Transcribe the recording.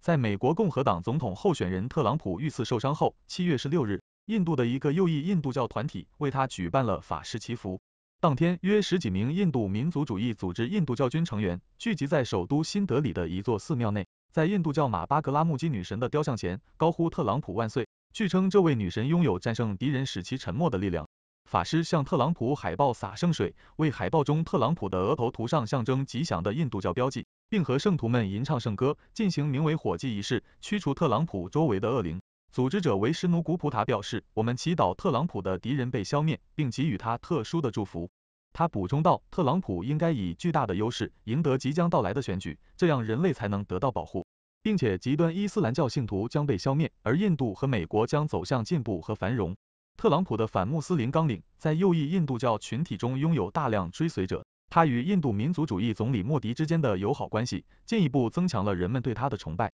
在美国共和党总统候选人特朗普遇刺受伤后，七月十六日，印度的一个右翼印度教团体为他举办了法师祈福。当天，约十几名印度民族主义组织印度教军成员聚集在首都新德里的一座寺庙内，在印度教马巴格拉木基女神的雕像前高呼“特朗普万岁”。据称，这位女神拥有战胜敌人、使其沉默的力量。法师向特朗普海报洒圣水，为海报中特朗普的额头涂上象征吉祥的印度教标记。并和圣徒们吟唱圣歌，进行名为“火祭”仪式，驱除特朗普周围的恶灵。组织者维什努古普塔表示：“我们祈祷特朗普的敌人被消灭，并给予他特殊的祝福。”他补充道：“特朗普应该以巨大的优势赢得即将到来的选举，这样人类才能得到保护，并且极端伊斯兰教信徒将被消灭，而印度和美国将走向进步和繁荣。”特朗普的反穆斯林纲领在右翼印度教群体中拥有大量追随者。他与印度民族主义总理莫迪之间的友好关系，进一步增强了人们对他的崇拜。